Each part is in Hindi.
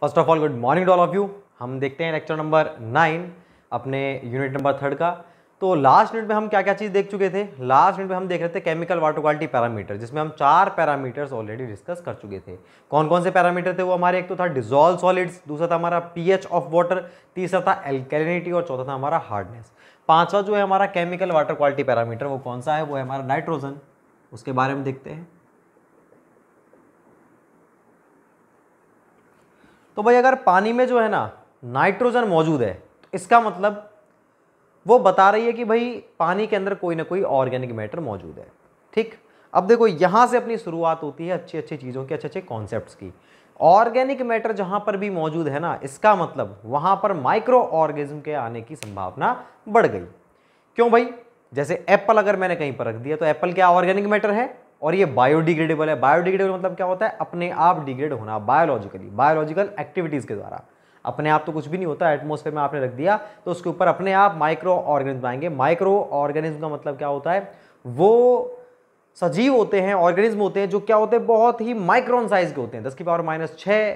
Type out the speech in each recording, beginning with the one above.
first of all good morning to all of you हम देखते हैं लेक्चर नंबर नाइन अपने यूनिट नंबर थर्ड का तो लास्ट यूनिट में हम क्या क्या चीज़ देख चुके थे लास्ट यूनिट में हम देख रहे थे केमिकल वाटर क्वालिटी पैरामीटर जिसमें हम चार पैरामीटर्स ऑलरेडी डिस्कस कर चुके थे कौन कौन से पैरामीटर थे वो हमारे एक तो था डिजोल्व सॉलिड्स दूसरा था हमारा पी ऑफ वाटर तीसरा था एल्केलिनिटी और चौथा था हमारा हार्डनेस पाँचवा जो है हमारा केमिकल वाटर क्वालिटी पैरामीटर वो कौन सा है वो है हमारा नाइट्रोजन उसके बारे में देखते हैं तो भाई अगर पानी में जो है ना नाइट्रोजन मौजूद है तो इसका मतलब वो बता रही है कि भाई पानी के अंदर कोई ना कोई ऑर्गेनिक मैटर मौजूद है ठीक अब देखो यहाँ से अपनी शुरुआत होती है अच्छी अच्छी चीज़ों की अच्छे अच्छे कॉन्सेप्ट की ऑर्गेनिक मैटर जहाँ पर भी मौजूद है ना इसका मतलब वहाँ पर माइक्रो ऑर्गेनिज्म के आने की संभावना बढ़ गई क्यों भाई जैसे एप्पल अगर मैंने कहीं पर रख दिया तो एप्पल क्या ऑर्गेनिक मैटर है और ये बायोडिग्रेडेबल है बायोडिग्रेडेबल मतलब क्या होता है अपने आप डिग्रेड होना बायोलॉजिकली बायोलॉजिकल एक्टिविटीज़ के द्वारा अपने आप तो कुछ भी नहीं होता एटमोसफेयर में आपने रख दिया तो उसके ऊपर अपने आप माइक्रो ऑर्गेनिज्म आएंगे माइक्रो ऑर्गेनिज्म का मतलब क्या होता है वो सजीव होते हैं ऑर्गेनिज्म होते हैं जो क्या होते हैं बहुत ही माइक्रोन साइज के होते हैं दस की पावर माइनस छः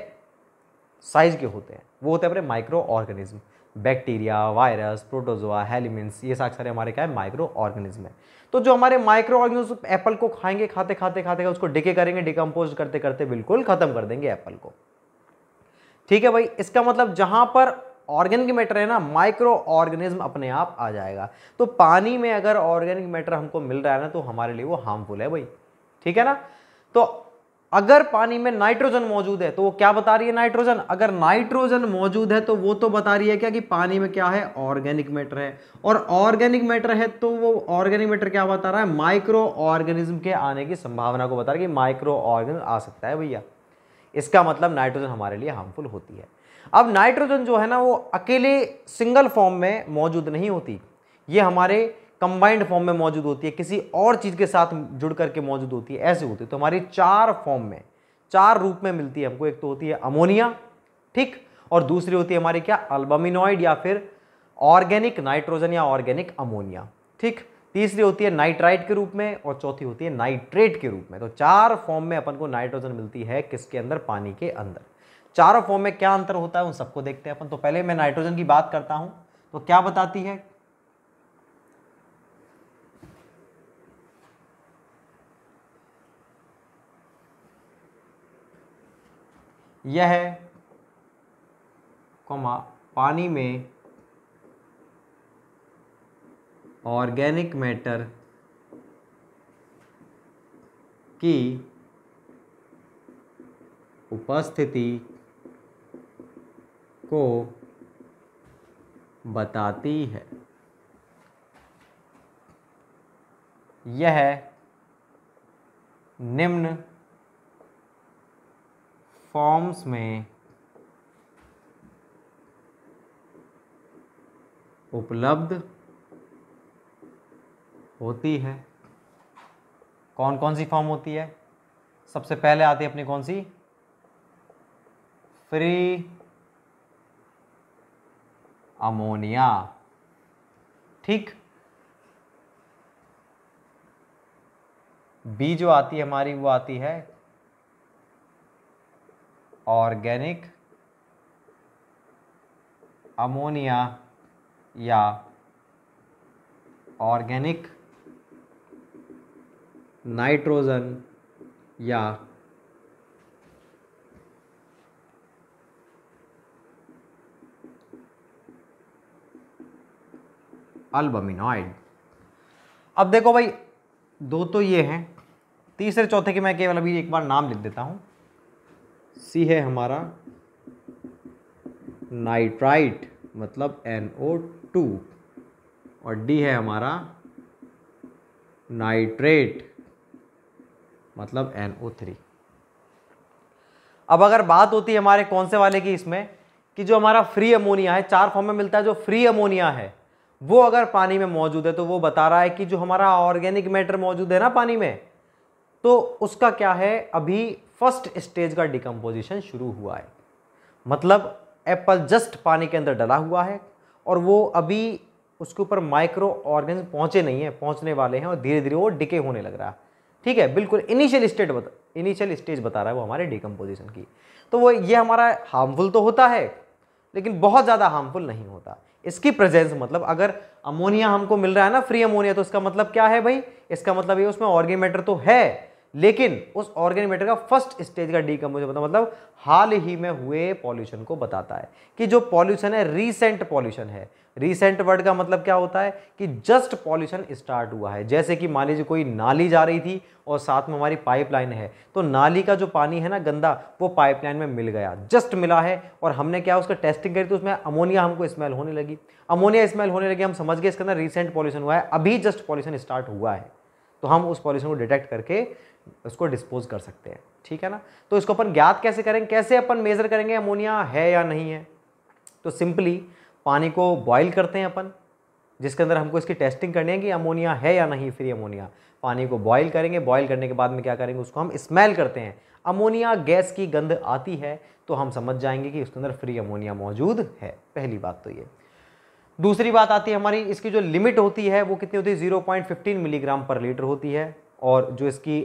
साइज के होते हैं वो होते हैं अपने microorganism bacteria virus protozoa helminths ये सारे हमारे क्या है माइक्रो ऑर्गेनिज्म है तो जो हमारे माइक्रो ऑर्गेनिज्म एप्पल को खाएंगे खाते खाते खाते उसको डिके करेंगे डिकम्पोज करते करते बिल्कुल खत्म कर देंगे एप्पल को ठीक है भाई इसका मतलब जहां पर ऑर्गेनिक मैटर है ना माइक्रो ऑर्गेनिज्म अपने आप आ जाएगा तो पानी में अगर ऑर्गेनिक मैटर हमको मिल रहा है ना तो हमारे लिए वो हार्मफुल है भाई ठीक है ना तो अगर पानी में नाइट्रोजन मौजूद है तो वो क्या बता रही है नाइट्रोजन अगर नाइट्रोजन मौजूद है तो वो तो बता रही है क्या कि पानी में क्या है ऑर्गेनिक मैटर है और ऑर्गेनिक मैटर है तो वो ऑर्गेनिक मैटर क्या बता रहा है माइक्रो ऑर्गेनिज्म के आने की संभावना को बता रहा है कि माइक्रो ऑर्गेनिज्म आ सकता है भैया इसका मतलब नाइट्रोजन हमारे लिए हार्मफुल होती है अब नाइट्रोजन जो है ना वो अकेले सिंगल फॉर्म में मौजूद नहीं होती ये हमारे कंबाइंड फॉर्म में मौजूद होती है किसी और चीज़ के साथ जुड़ करके मौजूद होती है ऐसे होती है तो हमारी चार फॉर्म में चार रूप में मिलती है हमको एक तो होती है अमोनिया ठीक और दूसरी होती है हमारी क्या अल्बामिनॉइड या फिर ऑर्गेनिक नाइट्रोजन या ऑर्गेनिक अमोनिया ठीक तीसरी होती है नाइट्राइट के रूप में और चौथी होती है नाइट्रेट के रूप में तो चार फॉर्म में अपन को नाइट्रोजन मिलती है किसके अंदर पानी के अंदर चारों फॉर्म में क्या अंतर होता है उन सबको देखते हैं अपन तो पहले मैं नाइट्रोजन की बात करता हूँ तो क्या बताती है यह कमा पानी में ऑर्गेनिक मैटर की उपस्थिति को बताती है यह निम्न फॉर्म्स में उपलब्ध होती है कौन कौन सी फॉर्म होती है सबसे पहले आती है अपनी कौन सी फ्री अमोनिया ठीक बी जो आती है हमारी वो आती है ऑर्गेनिक अमोनिया या ऑर्गेनिक नाइट्रोजन या अल्बमिनॉइड अब देखो भाई दो तो ये हैं तीसरे चौथे के मैं केवल अभी एक बार नाम लिख देता हूं सी है हमारा नाइट्राइट मतलब एन ओ टू और डी है हमारा नाइट्रेट मतलब एन ओ थ्री अब अगर बात होती है हमारे कौन से वाले की इसमें कि जो हमारा फ्री अमोनिया है चार फॉर्म में मिलता है जो फ्री अमोनिया है वो अगर पानी में मौजूद है तो वो बता रहा है कि जो हमारा ऑर्गेनिक मैटर मौजूद है ना पानी में तो उसका क्या है अभी फर्स्ट स्टेज का डिकम्पोजिशन शुरू हुआ है मतलब एप्पल जस्ट पानी के अंदर डला हुआ है और वो अभी उसके ऊपर माइक्रो ऑर्गन पहुँचे नहीं हैं पहुँचने वाले हैं और धीरे धीरे वो डिके होने लग रहा है ठीक है बिल्कुल इनिशियल स्टेट बता इनिशियल स्टेज बता रहा है वो हमारे डिकम्पोजिशन की तो वो ये हमारा हार्मफुल तो होता है लेकिन बहुत ज़्यादा हार्मफुल नहीं होता इसकी प्रेजेंस मतलब अगर अमोनिया हमको मिल रहा है ना फ्री अमोनिया तो इसका मतलब क्या है भाई इसका मतलब ये उसमें ऑर्गेमेटर तो है लेकिन उस ऑर्गेनिक मैटर का फर्स्ट स्टेज का डी मुझे बता मतलब हाल ही में हुए पॉल्यूशन को बताता है कि जो पॉल्यूशन है रीसेंट पॉल्यूशन है रीसेंट वर्ड का मतलब क्या होता है कि जस्ट पॉल्यूशन स्टार्ट हुआ है जैसे कि मान लीजिए कोई नाली जा रही थी और साथ में हमारी पाइपलाइन है तो नाली का जो पानी है ना गंदा वो पाइपलाइन में मिल गया जस्ट मिला है और हमने क्या उसका टेस्टिंग करी तो उसमें अमोनिया हमको स्मेल होने लगी अमोनिया स्मेल होने लगी हम समझ गए इसके अंदर रिसेंट पॉल्यूशन हुआ है अभी जस्ट पॉल्यूशन स्टार्ट हुआ है तो हम उस पॉल्यूशन को डिटेक्ट करके उसको डिस्पोज कर सकते हैं ठीक है ना तो इसको अपन ज्ञात कैसे करेंगे कैसे अपन मेज़र करेंगे अमोनिया है या नहीं है तो सिंपली पानी को बॉईल करते हैं अपन जिसके अंदर हमको इसकी टेस्टिंग करनी है कि अमोनिया है या नहीं फ्री अमोनिया पानी को बॉईल करेंगे बॉईल करने के बाद में क्या करेंगे उसको हम स्मेल करते हैं अमोनिया गैस की गंध आती है तो हम समझ जाएंगे कि उसके अंदर फ्री अमोनिया मौजूद है पहली बात तो ये दूसरी बात आती है हमारी इसकी जो लिमिट होती है वो कितनी होती है जीरो मिलीग्राम पर लीटर होती है और जो इसकी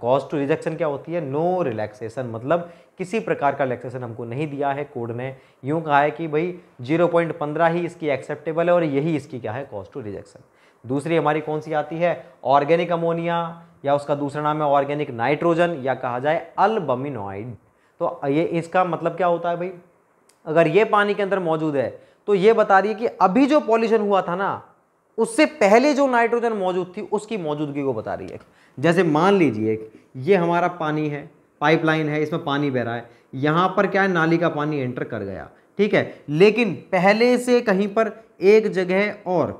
कॉज टू रिजेक्शन क्या होती है नो no रिलैक्सेशन मतलब किसी प्रकार का रिलैक्सेशन हमको नहीं दिया है कोड ने यूँ कहा है कि भाई 0.15 ही इसकी एक्सेप्टेबल है और यही इसकी क्या है कॉज टू रिजेक्शन दूसरी हमारी कौन सी आती है ऑर्गेनिक अमोनिया या उसका दूसरा नाम है ऑर्गेनिक नाइट्रोजन या कहा जाए अल्बमिनोइड तो ये इसका मतलब क्या होता है भाई अगर ये पानी के अंदर मौजूद है तो ये बता रही है कि अभी जो पॉल्यूशन हुआ था ना उससे पहले जो नाइट्रोजन मौजूद थी उसकी मौजूदगी को बता रही है जैसे मान लीजिए ये हमारा पानी है पाइपलाइन है इसमें पानी बह रहा है यहाँ पर क्या है नाली का पानी एंटर कर गया ठीक है लेकिन पहले से कहीं पर एक जगह और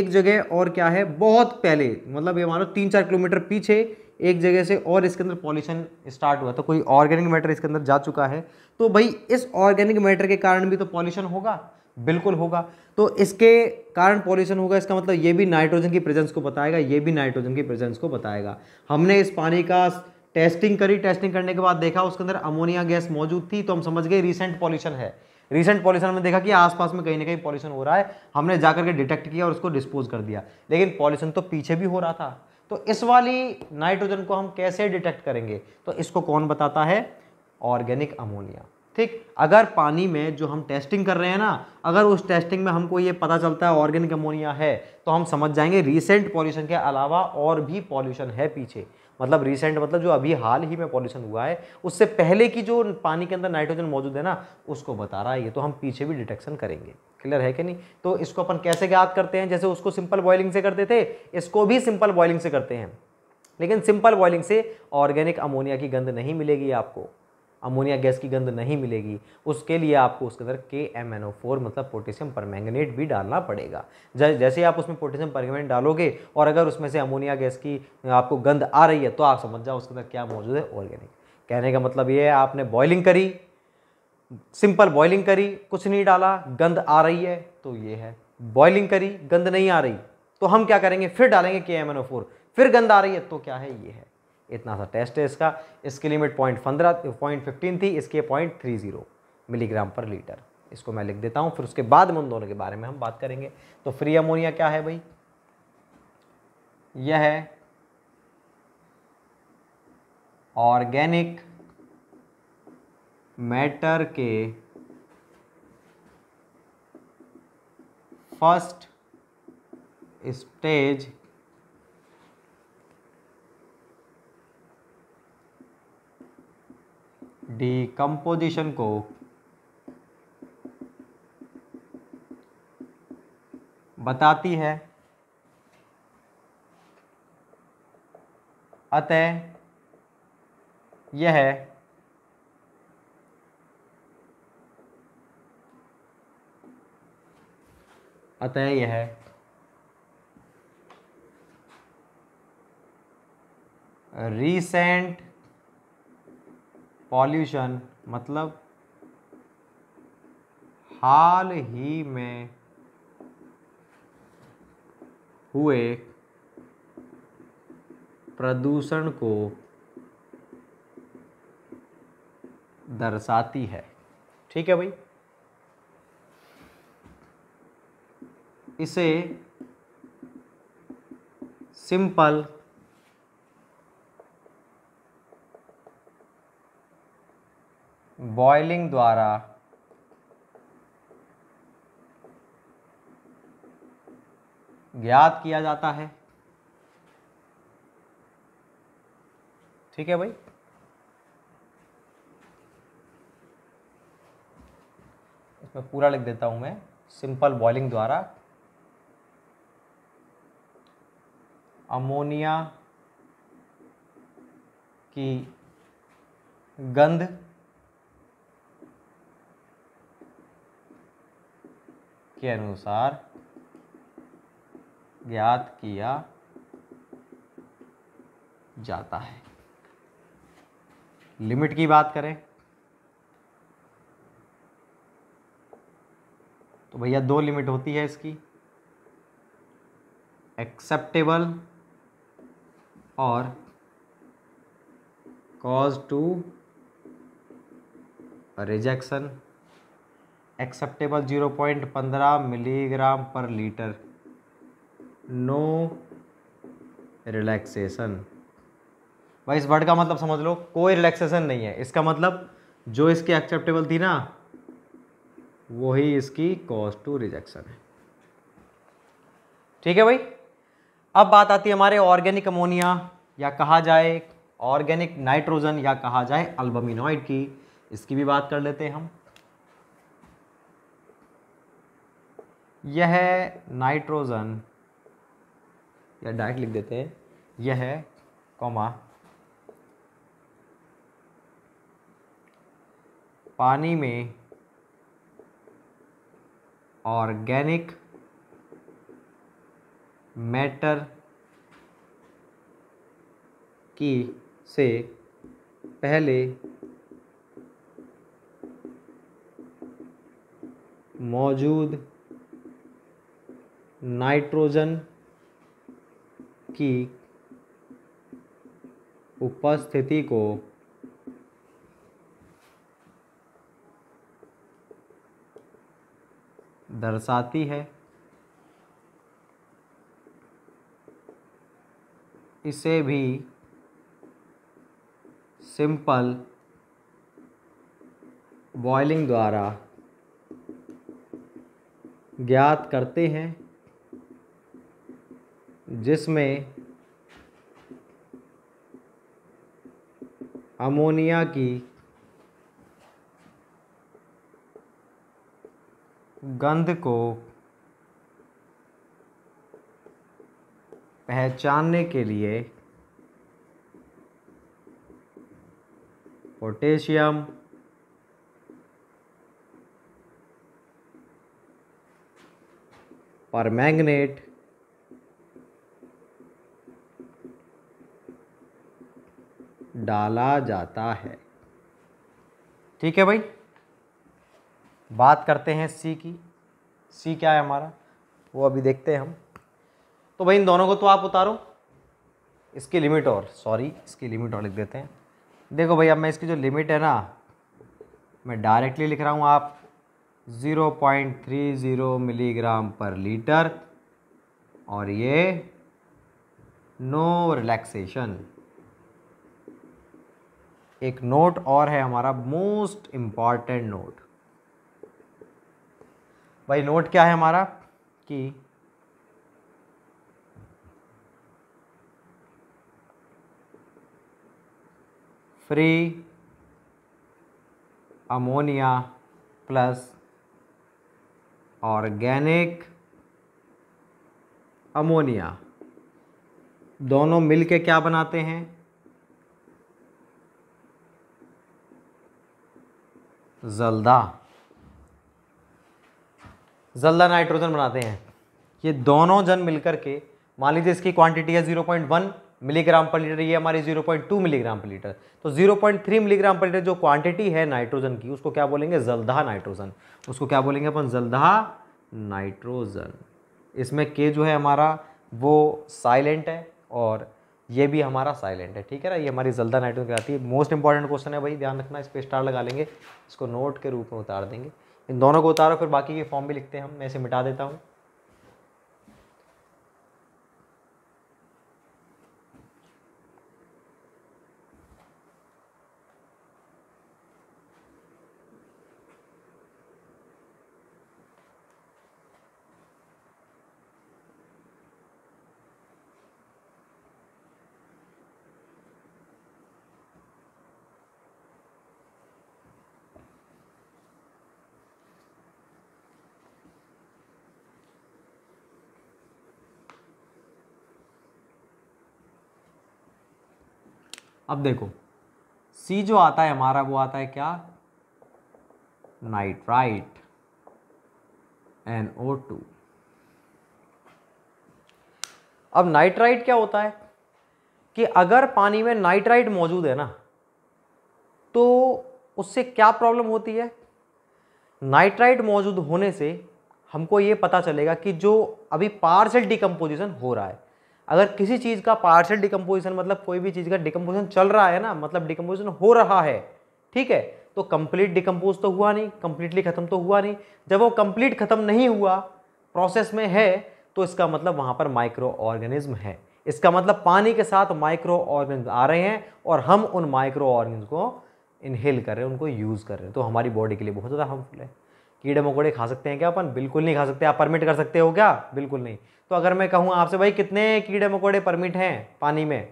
एक जगह और क्या है बहुत पहले मतलब ये मानो तीन चार किलोमीटर पीछे एक जगह से और इसके अंदर पॉल्यूशन स्टार्ट हुआ तो कोई ऑर्गेनिक मैटर इसके अंदर जा चुका है तो भाई इस ऑर्गेनिक मैटर के कारण भी तो पॉल्यूशन होगा बिल्कुल होगा तो इसके कारण पॉल्यूशन होगा इसका मतलब ये भी नाइट्रोजन की प्रेजेंस को बताएगा ये भी नाइट्रोजन की प्रेजेंस को बताएगा हमने इस पानी का टेस्टिंग करी टेस्टिंग करने के बाद देखा उसके अंदर अमोनिया गैस मौजूद थी तो हम समझ गए रिसेंट पॉल्यूशन है रिसेंट पॉल्यूशन हमने देखा कि आसपास में कहीं ना कहीं पॉल्यूशन हो रहा है हमने जाकर के डिटेक्ट किया और उसको डिस्पोज कर दिया लेकिन पॉल्यूशन तो पीछे भी हो रहा था तो इस वाली नाइट्रोजन को हम कैसे डिटेक्ट करेंगे तो इसको कौन बताता है ऑर्गेनिक अमोनिया ठीक अगर पानी में जो हम टेस्टिंग कर रहे हैं ना अगर उस टेस्टिंग में हमको ये पता चलता है ऑर्गेनिक अमोनिया है तो हम समझ जाएंगे रिसेंट पॉल्यूशन के अलावा और भी पॉल्यूशन है पीछे मतलब रिसेंट मतलब जो अभी हाल ही में पॉल्यूशन हुआ है उससे पहले की जो पानी के अंदर नाइट्रोजन मौजूद है ना उसको बता रहा है ये तो हम पीछे भी डिटेक्शन करेंगे क्लियर है कि नहीं तो इसको अपन कैसे याद करते हैं जैसे उसको सिंपल बॉइलिंग से करते थे इसको भी सिंपल बॉइलिंग से करते हैं लेकिन सिंपल बॉइलिंग से ऑर्गेनिक अमोनिया की गंध नहीं मिलेगी आपको अमोनिया गैस की गंध नहीं मिलेगी उसके लिए आपको उसके अंदर के एम एन ओ फोर मतलब पोटेशियम परमैंगनेट भी डालना पड़ेगा जैसे ही आप उसमें पोटेशियम परमैंगनेट डालोगे और अगर उसमें से अमोनिया गैस की आपको गंध आ रही है तो आप समझ जाओ उसके अंदर क्या मौजूद है ऑर्गेनिक कहने का मतलब ये है आपने बॉइलिंग करी सिंपल बॉइलिंग करी कुछ नहीं डाला गंध आ रही है तो ये है बॉइलिंग करी गंध नहीं आ रही तो हम क्या करेंगे फिर डालेंगे के एम एन ओ फोर फिर गंध आ रही है तो क्या है ये है इतना सा टेस्ट है इसका इसकी लिमिट पॉइंट पंद्रह पॉइंट फिफ्टीन थी इसकी पॉइंट थ्री ज़ीरो मिलीग्राम पर लीटर इसको मैं लिख देता हूँ फिर उसके बाद में उन दोनों के बारे में हम बात करेंगे तो फ्री अमोनिया क्या है भाई यह है ऑर्गेनिक मैटर के फर्स्ट स्टेज डिकम्पोजिशन को बताती है अतः यह अतः यह रीसेंट पॉल्यूशन मतलब हाल ही में हुए प्रदूषण को दर्शाती है ठीक है भाई इसे सिंपल बॉइलिंग द्वारा ज्ञात किया जाता है ठीक है भाई इसमें पूरा लिख देता हूं मैं सिंपल बॉइलिंग द्वारा अमोनिया की गंध के अनुसार ज्ञात किया जाता है लिमिट की बात करें तो भैया दो लिमिट होती है इसकी एक्सेप्टेबल और cause to rejection acceptable zero point पंद्रह मिलीग्राम पर लीटर नो रिलैक्सेशन भाई इस वर्ड का मतलब समझ लो कोई रिलैक्सेशन नहीं है इसका मतलब जो इसकी एक्सेप्टेबल थी ना वही इसकी कॉज टू रिजेक्शन है ठीक है भाई अब बात आती है हमारे ऑर्गेनिक अमोनिया या कहा जाए ऑर्गेनिक नाइट्रोजन या कहा जाए अल्बमिनॉइड की इसकी भी बात कर लेते हैं हम यह नाइट्रोजन या डायरेक्ट लिख देते हैं यह कॉमा पानी में ऑर्गेनिक मैटर की से पहले मौजूद नाइट्रोजन की उपस्थिति को दर्शाती है इसे भी सिंपल बॉइलिंग द्वारा ज्ञात करते हैं जिसमें अमोनिया की गंध को पहचानने के लिए पोटेशियम परमैंगनेट डाला जाता है ठीक है भाई बात करते हैं सी की सी क्या है हमारा वो अभी देखते हैं हम तो भाई इन दोनों को तो आप उतारो इसकी लिमिट और सॉरी इसकी लिमिट और लिख देते हैं देखो भाई अब मैं इसकी जो लिमिट है ना मैं डायरेक्टली लिख रहा हूँ आप 0.30 मिलीग्राम पर लीटर और ये नो रिलैक्सेशन एक नोट और है हमारा मोस्ट इम्पॉर्टेंट नोट भाई नोट क्या है हमारा कि free ammonia plus organic ammonia दोनों मिलके क्या बनाते हैं जल्दा जल्दा नाइट्रोजन बनाते हैं ये दोनों जन मिलकर के मान लीजिए इसकी क्वांटिटी है 0.1 मिलीग्राम पर लीटर ये हमारी 0.2 मिलीग्राम पर लीटर तो 0.3 मिलीग्राम पर लीटर जो क्वांटिटी है नाइट्रोजन की उसको क्या बोलेंगे जल्दा नाइट्रोजन उसको क्या बोलेंगे अपन जल्दा नाइट्रोजन इसमें के जो है हमारा वो साइलेंट है और ये भी हमारा साइलेंट है ठीक है ना ये हमारी जल्दा नाइट्रोजन कहलाती है मोस्ट इंपॉर्टेंट क्वेश्चन है भाई ध्यान रखना इस पर स्टार लगा लेंगे इसको नोट के रूप में उतार देंगे इन दोनों को उतारो फिर बाकी के फॉर्म भी लिखते हैं हम मैं इसे मिटा देता हूँ अब देखो सी जो आता है हमारा वो आता है क्या नाइट्राइट एन ओ टू अब नाइट्राइट क्या होता है कि अगर पानी में नाइट्राइट मौजूद है ना तो उससे क्या प्रॉब्लम होती है नाइट्राइट मौजूद होने से हमको ये पता चलेगा कि जो अभी पार्सल डिकम्पोजिशन हो रहा है अगर किसी चीज़ का पार्शियल डिकम्पोजिशन मतलब कोई भी चीज़ का डिकम्पोजिशन चल रहा है ना मतलब डिकम्पोजिशन हो रहा है ठीक है तो कंप्लीट डिकम्पोज तो हुआ नहीं कंप्लीटली ख़त्म तो हुआ नहीं जब वो कंप्लीट ख़त्म नहीं हुआ प्रोसेस में है तो इसका मतलब वहाँ पर माइक्रो ऑर्गेनिज्म है इसका मतलब पानी के साथ माइक्रो ऑर्गेनिज्म आ रहे हैं और हम उन माइक्रो ऑर्गेनिज्म को इनहेल कर रहे हैं उनको यूज़ कर रहे हैं तो हमारी बॉडी के लिए बहुत ज़्यादा हार्मफुल है कीड़े मकोड़े खा सकते हैं क्या अपन बिल्कुल नहीं खा सकते आप परमिट कर सकते हो क्या बिल्कुल नहीं तो अगर मैं कहूँ आपसे भाई कितने कीड़े मकोड़े परमिट हैं पानी में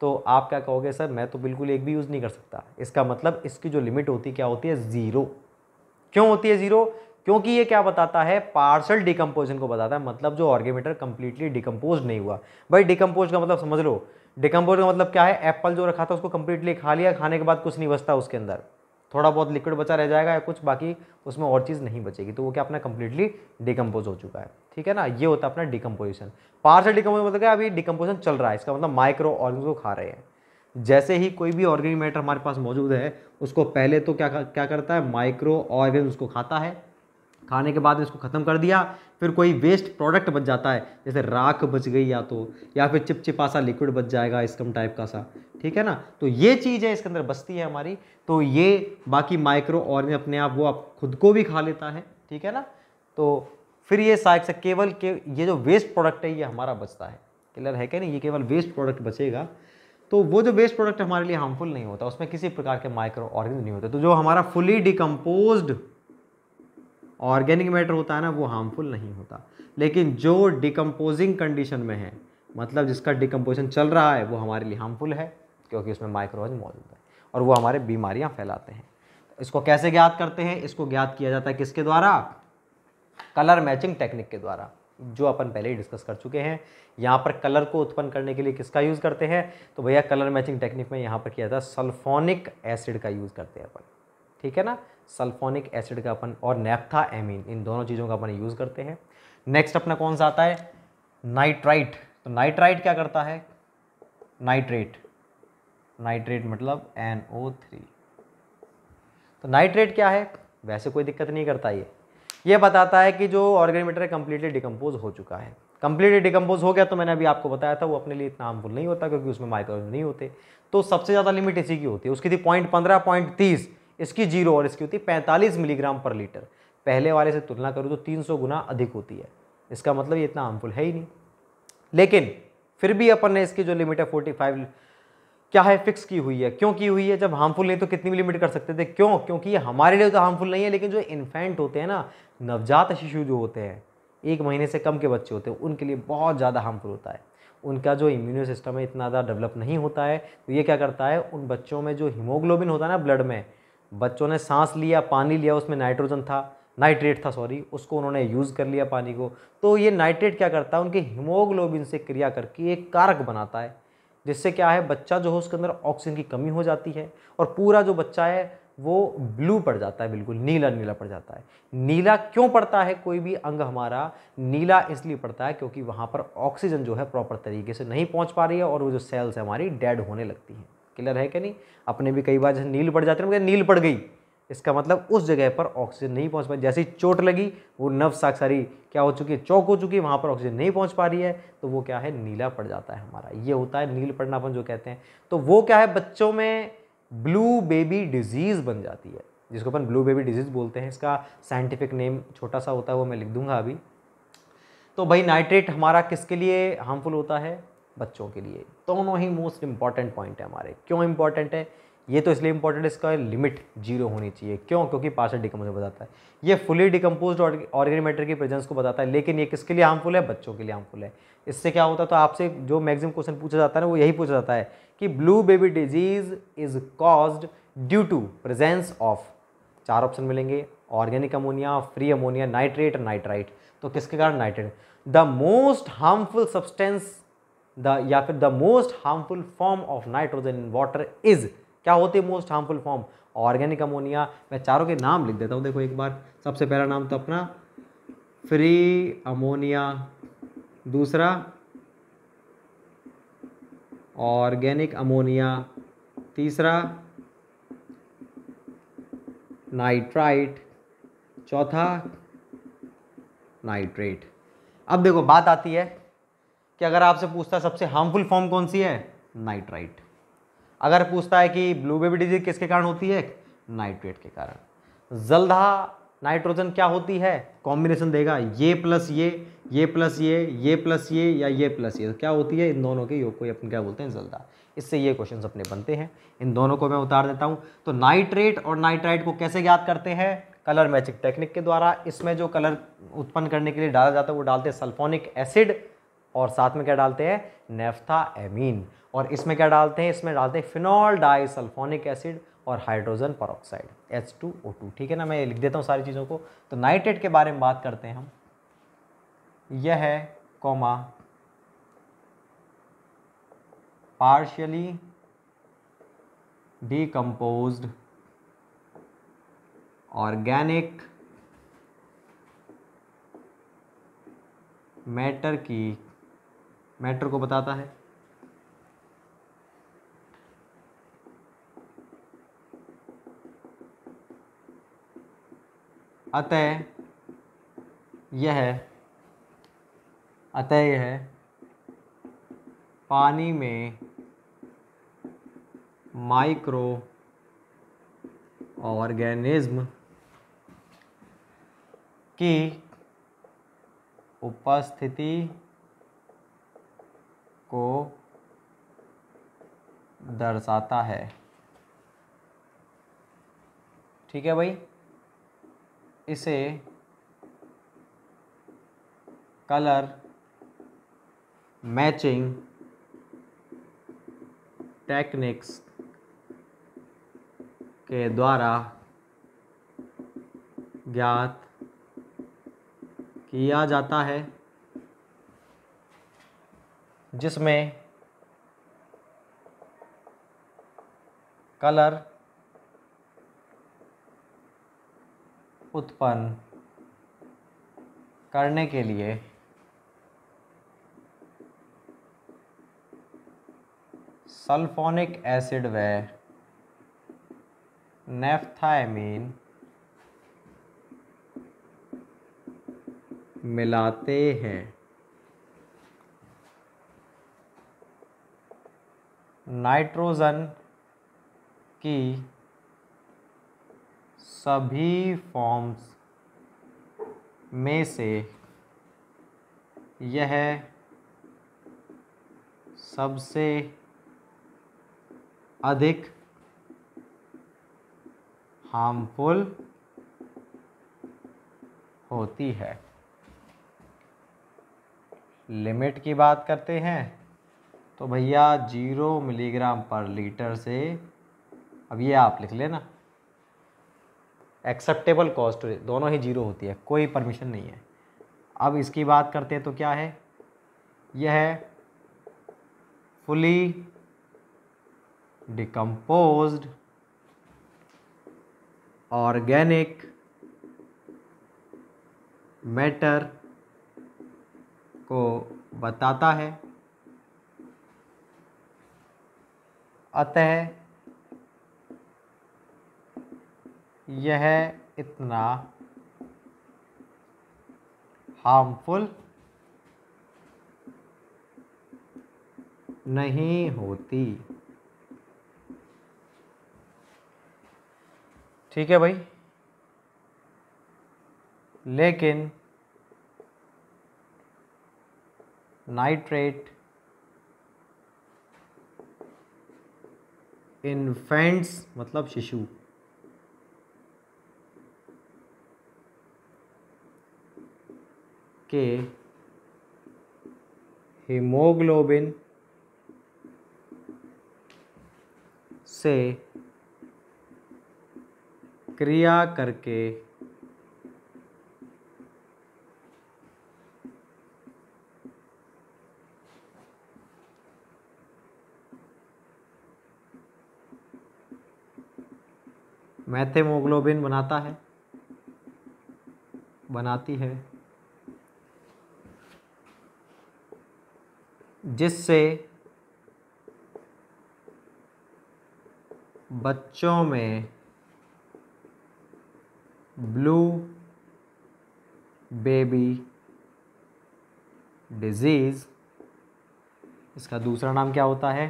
तो आप क्या कहोगे सर मैं तो बिल्कुल एक भी यूज़ नहीं कर सकता इसका मतलब इसकी जो लिमिट होती क्या होती है ज़ीरो क्यों होती है ज़ीरो क्योंकि ये क्या बताता है पार्सल डिकम्पोजन को बताता है मतलब जो ऑर्गेमीटर कम्प्लीटली डिकम्पोज नहीं हुआ भाई डिकम्पोज का मतलब समझ लो डिकम्पोज का मतलब क्या है एप्पल जो रखा था उसको कम्प्लीटली खा लिया खाने के बाद कुछ नहीं बचता उसके अंदर थोड़ा बहुत लिक्विड बचा रह जाएगा या कुछ बाकी उसमें और चीज़ नहीं बचेगी तो वो क्या अपना कंप्लीटली डिकम्पोज हो चुका है ठीक है ना ये होता है अपना डिकम्पोजिशन पार्सल डिकम्पोज मतलब क्या अभी डिकम्पोजिशन चल रहा है इसका मतलब माइक्रो ऑर्गेनिज को खा रहे हैं जैसे ही कोई भी ऑर्गेनिक मैटर हमारे पास मौजूद है उसको पहले तो क्या क्या करता है माइक्रो ऑर्गेनिज उसको खाता है खाने के बाद इसको ख़त्म कर दिया फिर कोई वेस्ट प्रोडक्ट बच जाता है जैसे राख बच गई या तो या फिर चिपचिपा सा लिक्विड बच जाएगा इसकम टाइप का सा ठीक है ना तो ये चीज़ है इसके अंदर बस्ती है हमारी तो ये बाकी माइक्रो ऑर्गन अपने आप वो आप खुद को भी खा लेता है ठीक है ना तो फिर ये साइड केवल के ये जो वेस्ट प्रोडक्ट है ये हमारा बचता है क्लियर है क्या नहीं ये केवल वेस्ट प्रोडक्ट बचेगा तो वो जो वेस्ट प्रोडक्ट हमारे लिए हार्मफुल नहीं होता उसमें किसी प्रकार के माइक्रो ऑर्गेनिज्म नहीं होते तो जो हमारा फुली डिकम्पोज्ड ऑर्गेनिक मैटर होता है ना वो हार्मफुल नहीं होता लेकिन जो डिकम्पोजिंग कंडीशन में है मतलब जिसका डिकम्पोजिशन चल रहा है वो हमारे लिए हार्मफुल है क्योंकि उसमें माइक्रोवेज मौजूद है और वो हमारे बीमारियाँ फैलाते हैं इसको कैसे ज्ञात करते हैं इसको ज्ञात किया जाता है किसके द्वारा कलर मैचिंग टेक्निक के द्वारा जो अपन पहले ही डिस्कस कर चुके हैं यहाँ पर कलर को उत्पन्न करने के लिए किसका यूज़ करते हैं तो भैया कलर मैचिंग टेक्निक में यहाँ पर किया जाता है सल्फोनिक एसिड का यूज़ करते हैं अपन ठीक है ना सल्फोनिक एसिड का अपन और नेपथा एमीन इन दोनों चीज़ों का अपन यूज़ करते हैं नेक्स्ट अपना कौन सा आता है नाइट्राइट तो नाइट्राइट क्या करता है नाइट्रेट नाइट्रेट मतलब एन ओ थ्री तो नाइट्रेट क्या है वैसे कोई दिक्कत नहीं करता ये ये बताता है कि जो ऑर्गेनिक है कम्प्लीटली डिकम्पोज हो चुका है कम्प्लीटली डिकम्पोज हो गया तो मैंने अभी आपको बताया था वो अपने लिए इतना हार्मफुल नहीं होता क्योंकि उसमें माइक्रोव नहीं होते तो सबसे ज़्यादा लिमिट इसी की होती है उसकी थी पॉइंट पंद्रह पॉइंट तीस इसकी जीरो और इसकी होती है पैंतालीस मिलीग्राम पर लीटर पहले वाले से तुलना करूँ तो तीन सौ गुना अधिक होती है इसका मतलब ये इतना हार्मफुल है ही नहीं लेकिन फिर भी अपन ने इसकी जो लिमिट है फोर्टी फाइव क्या है फिक्स की हुई है क्यों की हुई है जब हार्मफुल नहीं तो कितनी भी लिमिट कर सकते थे क्यों क्योंकि ये हमारे लिए तो हार्मफुल नहीं है लेकिन जो इन्फेंट होते हैं ना नवजात शिशु जो होते हैं एक महीने से कम के बच्चे होते हैं उनके लिए बहुत ज़्यादा हार्मफुल होता है उनका जो इम्यूनो सिस्टम है इतना ज़्यादा डेवलप नहीं होता है तो ये क्या करता है उन बच्चों में जो हीमोग्लोबिन होता है ना ब्लड में बच्चों ने सांस लिया पानी लिया उसमें नाइट्रोजन था नाइट्रेट था सॉरी उसको उन्होंने यूज़ कर लिया पानी को तो ये नाइट्रेट क्या करता है उनके हीमोग्लोबिन से क्रिया करके एक कारक बनाता है जिससे क्या है बच्चा जो है उसके अंदर ऑक्सीजन की कमी हो जाती है और पूरा जो बच्चा है वो ब्लू पड़ जाता है बिल्कुल नीला नीला पड़ जाता है नीला क्यों पड़ता है कोई भी अंग हमारा नीला इसलिए पड़ता है क्योंकि वहाँ पर ऑक्सीजन जो है प्रॉपर तरीके से नहीं पहुँच पा रही है और वो जो सेल्स है हमारी डेड होने लगती हैं क्लियर है क्या नहीं अपने भी कई बार जैसे नील पड़ जाते हैं मुझे मतलब नील पड़ गई इसका मतलब उस जगह पर ऑक्सीजन नहीं पहुंच पाई जैसे ही चोट लगी वो नव साक्षारी क्या हो चुकी है चौक हो चुकी है वहाँ पर ऑक्सीजन नहीं पहुंच पा रही है तो वो क्या है नीला पड़ जाता है हमारा ये होता है नील पड़ना अपन जो कहते हैं तो वो क्या है बच्चों में ब्लू बेबी डिजीज़ बन जाती है जिसको अपन ब्लू बेबी डिजीज़ बोलते हैं इसका साइंटिफिक नेम छोटा सा होता है वो मैं लिख दूंगा अभी तो भाई नाइट्रेट हमारा किसके लिए हार्मफुल होता है बच्चों के लिए दोनों ही मोस्ट इंपॉर्टेंट पॉइंट है हमारे क्यों इंपॉर्टेंट है ये तो इसलिए इंपॉर्टेंट इसका लिमिट जीरो होनी चाहिए क्यों क्योंकि पार्शल डिकम्पोज बताता है ये फुली डिकम्पोज ऑर्गेनिक मैटर की प्रेजेंस को बताता है लेकिन ये किसके लिए हार्मफुल है बच्चों के लिए हार्मफुल है इससे क्या होता है तो आपसे जो मैक्सिमम क्वेश्चन पूछा जाता है ना वो यही पूछा जाता है कि blue baby disease is caused due to presence of चार ऑप्शन मिलेंगे organic ammonia free ammonia nitrate और नाइट्राइट तो किसके कारण nitrate the most harmful substance the या फिर the most harmful form of nitrogen in water is क्या होते most harmful form organic ammonia मैं चारों के नाम लिख देता हूँ देखो एक बार सबसे पहला नाम तो अपना फ्री अमोनिया दूसरा ऑर्गेनिक अमोनिया तीसरा नाइट्राइट चौथा नाइट्रेट अब देखो बात आती है कि अगर आपसे पूछता है सबसे हार्मफुल फॉर्म कौन सी है नाइट्राइट अगर पूछता है कि ब्लू बेबी डिजीज किसके कारण होती है नाइट्रेट के कारण जल्दा नाइट्रोजन क्या होती है कॉम्बिनेशन देगा ये प्लस ये ये प्लस ये ये प्लस ये या ये प्लस ये तो क्या होती है इन दोनों के योग को अपन क्या बोलते हैं जल्दा इससे ये क्वेश्चन अपने बनते हैं इन दोनों को मैं उतार देता हूँ तो नाइट्रेट और नाइट्राइट को कैसे याद करते हैं कलर मैचिक टेक्निक के द्वारा इसमें जो कलर उत्पन्न करने के लिए डाला जाता है वो डालते हैं सल्फोनिक एसिड और साथ में क्या डालते हैं नेफ्था एमीन और इसमें क्या डालते हैं इसमें डालते हैं फिनॉल डाइसल्फोनिक एसिड और hydrogen peroxide H two O two ठीक है ना मैं लिख देता हूँ सारी चीज़ों को तो नाइट्रेट के बारे में बात करते हैं हम यह है comma partially decomposed organic matter की मैटर को बताता है अतः यह अतः यह पानी में माइक्रो ऑर्गेनिज्म की उपस्थिति को दर्शाता है ठीक है भाई इसे कलर मैचिंग टेक्निक्स के द्वारा ज्ञात किया जाता है जिसमें कलर उत्पन्न करने के लिए सल्फोनिक एसिड व नेफ्थामीन मिलाते हैं नाइट्रोजन की सभी फॉर्म्स में से यह सबसे अधिक हार्मफुल होती है लिमिट की बात करते हैं तो भैया जीरो मिलीग्राम पर लीटर से अब ये आप लिख लेना एक्सेप्टेबल कॉस्ट दोनों ही जीरो होती है कोई परमिशन नहीं है अब इसकी बात करते हैं तो क्या है यह है फुली डिकम्पोज ऑर्गेनिक मैटर को बताता है अतः यह इतना हार्मफुल नहीं होती ठीक है भाई लेकिन नाइट्रेट इन्फेंट्स मतलब शिशु के हीमोग्लोबिन से क्रिया करके मैथेमोग्लोबिन बनाता है बनाती है जिससे बच्चों में ब्लू बेबी डिजीज़ इसका दूसरा नाम क्या होता है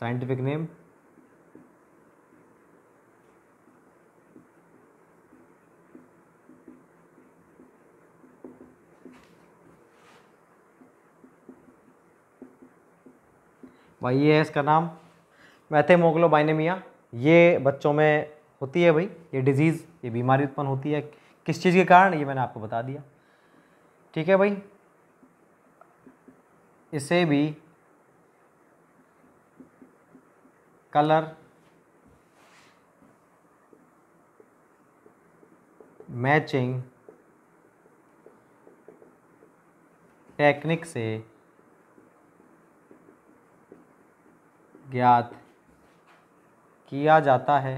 साइंटिफिक नेम भाई ये है इसका नाम बाइनेमिया ये बच्चों में होती है भाई ये डिजीज़ ये बीमारी उत्पन्न होती है किस चीज़ के कारण ये मैंने आपको बता दिया ठीक है भाई इसे भी कलर मैचिंग टेक्निक से ज्ञात किया जाता है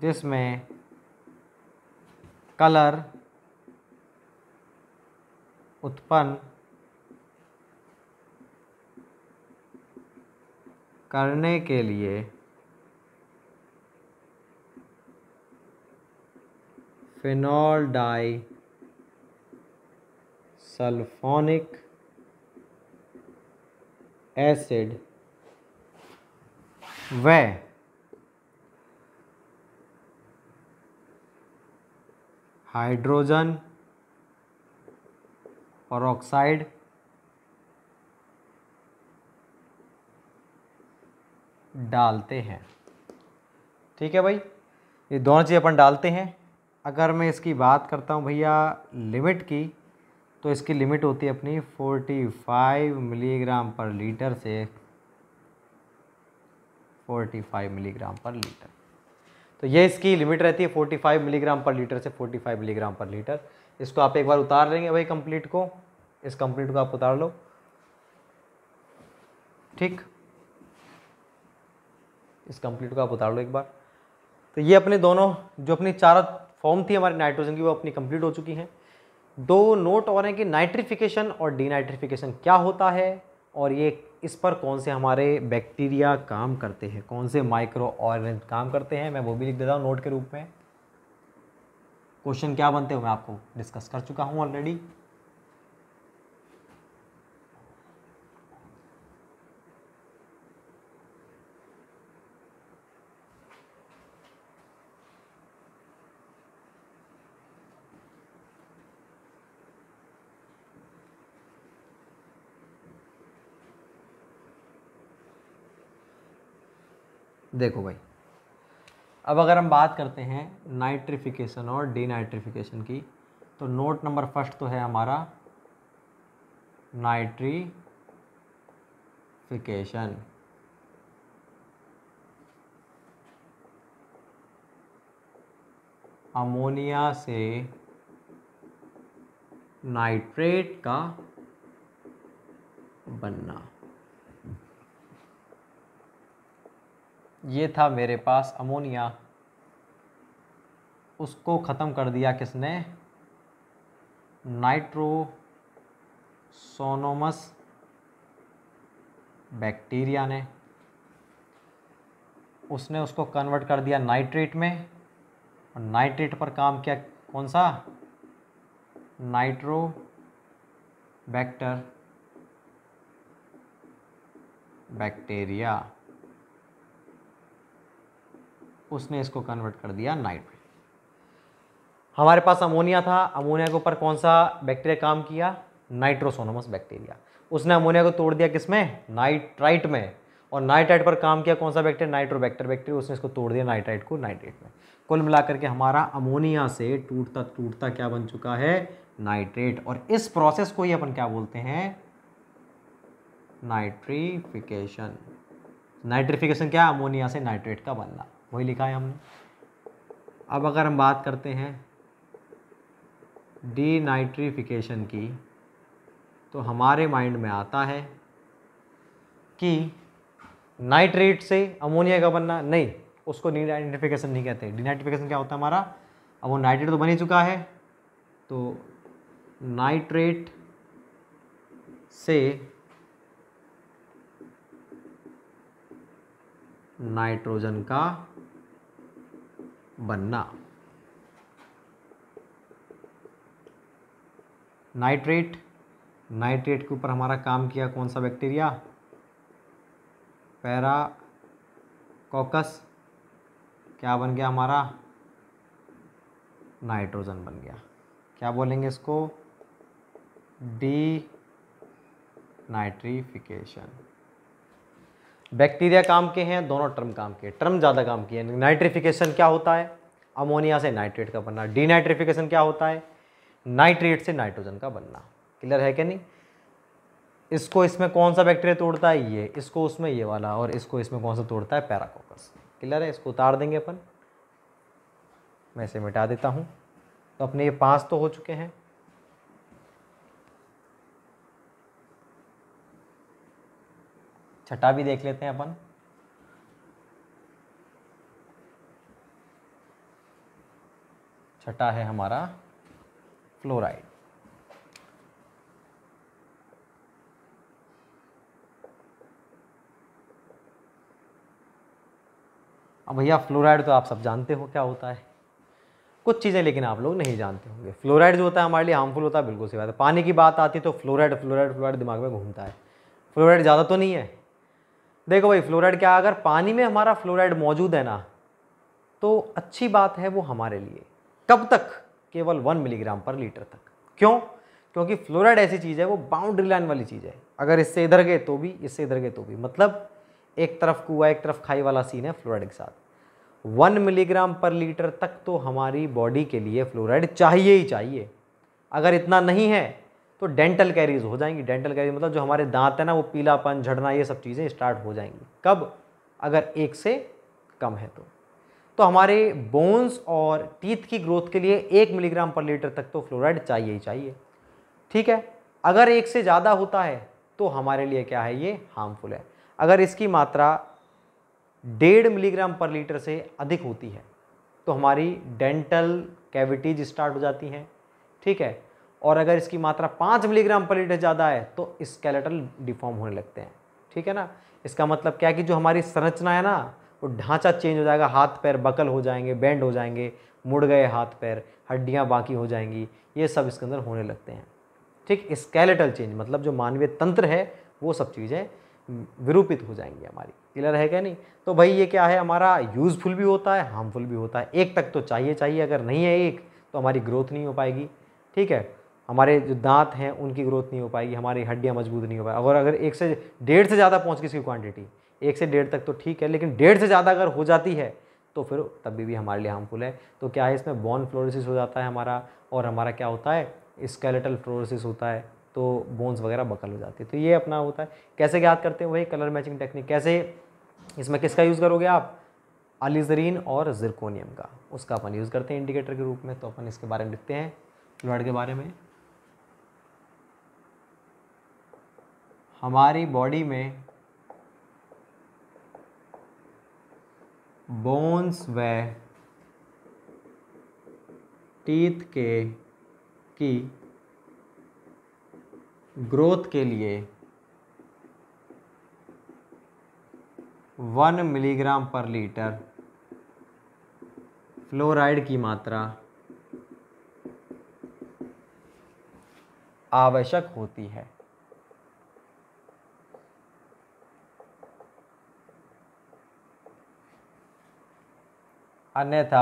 जिसमें कलर उत्पन्न करने के लिए फिनॉल डाई सल्फोनिक एसिड व हाइड्रोजन और ऑक्साइड डालते हैं ठीक है भाई ये दोनों चीज़ अपन डालते हैं अगर मैं इसकी बात करता हूँ भैया लिमिट की तो इसकी लिमिट होती है अपनी फोर्टी फाइव मिलीग्राम पर लीटर से फोर्टी फाइव मिलीग्राम पर लीटर तो ये इसकी लिमिट रहती है फोर्टी फाइव मिलीग्राम पर लीटर से फोर्टी फाइव मिलीग्राम पर लीटर इसको आप एक बार उतार लेंगे भाई कंप्लीट को इस कंप्लीट को आप उतार लो ठीक इस कंप्लीट को आप उतार लो एक बार तो ये अपने दोनों जो अपनी चारों फॉर्म थी हमारी नाइट्रोजन की वो अपनी कंप्लीट हो चुकी हैं दो नोट और हैं कि नाइट्रिफिकेशन और डीनाइट्रिफिकेशन क्या होता है और ये इस पर कौन से हमारे बैक्टीरिया काम करते हैं कौन से माइक्रो ऑर्गेनिज काम करते हैं मैं वो भी लिख देता हूँ नोट के रूप में क्वेश्चन क्या बनते हो मैं आपको डिस्कस कर चुका हूँ ऑलरेडी देखो भाई अब अगर हम बात करते हैं नाइट्रिफिकेशन और डीनाइट्रिफिकेशन की तो नोट नंबर फर्स्ट तो है हमारा नाइट्रीफिकेशन अमोनिया से नाइट्रेट का बनना ये था मेरे पास अमोनिया उसको ख़त्म कर दिया किसने नाइट्रोसोनोमस बैक्टीरिया ने उसने उसको कन्वर्ट कर दिया नाइट्रेट में और नाइट्रेट पर काम किया कौन सा नाइट्रो बैक्टर बैक्टीरिया उसने इसको कन्वर्ट कर दिया नाइट्रेट हमारे पास अमोनिया था अमोनिया के ऊपर कौन सा बैक्टीरिया काम किया नाइट्रोसोनोमस बैक्टीरिया उसने अमोनिया को तोड़ दिया किसमें नाइट्राइट में और नाइट्राइट पर काम किया कौन सा बैक्टीरिया नाइट्रोबैक्टर बैक्टीरिया उसने इसको तोड़ दिया नाइट्राइट को नाइट्रेट में कुल मिलाकर के हमारा अमोनिया से टूटता टूटता क्या बन चुका है नाइट्रेट और इस प्रोसेस को ही अपन क्या बोलते हैं नाइट्रीफिकेशन नाइट्रीफिकेशन क्या अमोनिया से नाइट्रेट का बनना वही लिखा है हमने अब अगर हम बात करते हैं डी की तो हमारे माइंड में आता है कि नाइट्रेट से अमोनिया का बनना नहीं उसको डी आइडेंटिफिकेशन नहीं कहते डी नाइट्रिफिकेशन क्या होता है हमारा अब वो नाइट्रेट तो बन ही चुका है तो नाइट्रेट से नाइट्रोजन का बनना नाइट्रेट नाइट्रेट के ऊपर हमारा काम किया कौन सा बैक्टीरिया कोकस क्या बन गया हमारा नाइट्रोजन बन गया क्या बोलेंगे इसको डी नाइट्रीफिकेशन बैक्टीरिया काम के हैं दोनों टर्म काम के टर्म ज़्यादा काम किए हैं नाइट्रिफिकेशन क्या होता है अमोनिया से नाइट्रेट का बनना डीनाइट्रिफिकेशन क्या होता है नाइट्रेट से नाइट्रोजन का बनना क्लियर है क्या नहीं इसको इसमें कौन सा बैक्टीरिया तोड़ता है ये इसको उसमें ये वाला और इसको इसमें कौन सा तोड़ता है पैराकोकस क्लियर है इसको उतार देंगे अपन मैं इसे मिटा देता हूँ तो अपने ये पाँच तो हो चुके हैं छठा भी देख लेते हैं अपन छठा है हमारा फ्लोराइड अब भैया फ्लोराइड तो आप सब जानते हो क्या होता है कुछ चीज़ें लेकिन आप लोग नहीं जानते होंगे फ्लोराइड जो होता है हमारे लिए हार्मफुल होता है बिल्कुल सी बात है पानी की बात आती है तो फ्लोराइड फ्लोराइड फ्लोराइड दिमाग में घूमता है फ्लोराइड ज़्यादा तो नहीं है देखो भाई फ्लोराइड क्या अगर पानी में हमारा फ्लोराइड मौजूद है ना तो अच्छी बात है वो हमारे लिए कब तक केवल वन मिलीग्राम पर लीटर तक क्यों क्योंकि फ्लोराइड ऐसी चीज़ है वो बाउंड्री लाइन वाली चीज़ है अगर इससे इधर गए तो भी इससे इधर गए तो भी मतलब एक तरफ कुआ एक तरफ खाई वाला सीन है फ्लोराइड के साथ वन मिलीग्राम पर लीटर तक तो हमारी बॉडी के लिए फ्लोराइड चाहिए ही चाहिए अगर इतना नहीं है तो डेंटल कैरीज हो जाएंगी डेंटल कैरीज मतलब जो हमारे दांत है ना वो पीलापन झड़ना ये सब चीज़ें स्टार्ट हो जाएंगी कब अगर एक से कम है तो तो हमारे बोन्स और टीथ की ग्रोथ के लिए एक मिलीग्राम पर लीटर तक तो फ्लोराइड चाहिए ही चाहिए ठीक है अगर एक से ज़्यादा होता है तो हमारे लिए क्या है ये हार्मफुल है अगर इसकी मात्रा डेढ़ मिलीग्राम पर लीटर से अधिक होती है तो हमारी डेंटल कैविटीज स्टार्ट हो जाती हैं ठीक है और अगर इसकी मात्रा पाँच मिलीग्राम पर लीटर ज़्यादा है तो स्केलेटल डिफॉर्म होने लगते हैं ठीक है ना इसका मतलब क्या है कि जो हमारी संरचना है ना वो ढांचा चेंज हो जाएगा हाथ पैर बकल हो जाएंगे बैंड हो जाएंगे मुड़ गए हाथ पैर हड्डियाँ बाकी हो जाएंगी ये सब इसके अंदर होने लगते हैं ठीक स्केलेटल चेंज मतलब जो मानवीय तंत्र है वो सब चीज़ें विरूपित हो जाएंगी हमारी क्लियर है क्या नहीं तो भाई ये क्या है हमारा यूज़फुल भी होता है हार्मफुल भी होता है एक तक तो चाहिए चाहिए अगर नहीं है एक तो हमारी ग्रोथ नहीं हो पाएगी ठीक है हमारे जो दांत हैं उनकी ग्रोथ नहीं हो पाएगी हमारी हड्डियाँ मजबूत नहीं हो पाएगी और अगर एक से डेढ़ से ज़्यादा पहुँच गई इसकी क्वान्टिटी एक से डेढ़ तक तो ठीक है लेकिन डेढ़ से ज़्यादा अगर हो जाती है तो फिर तभी भी, हमारे लिए हार्मफुल है तो क्या है इसमें बॉन फ्लोरोसिस हो जाता है हमारा और हमारा क्या होता है स्केलेटल फ्लोरोसिस होता है तो बोन्स वगैरह बकल हो जाती है तो ये अपना होता है कैसे याद करते हैं वही कलर मैचिंग टेक्निक कैसे इसमें किसका यूज़ करोगे आप अलीजरीन और जिरकोनियम का उसका अपन यूज़ करते हैं इंडिकेटर के रूप में तो अपन इसके बारे में लिखते हैं फ्लोराइड के बारे में हमारी बॉडी में बोन्स व टीथ के की ग्रोथ के लिए वन मिलीग्राम पर लीटर फ्लोराइड की मात्रा आवश्यक होती है अन्यथा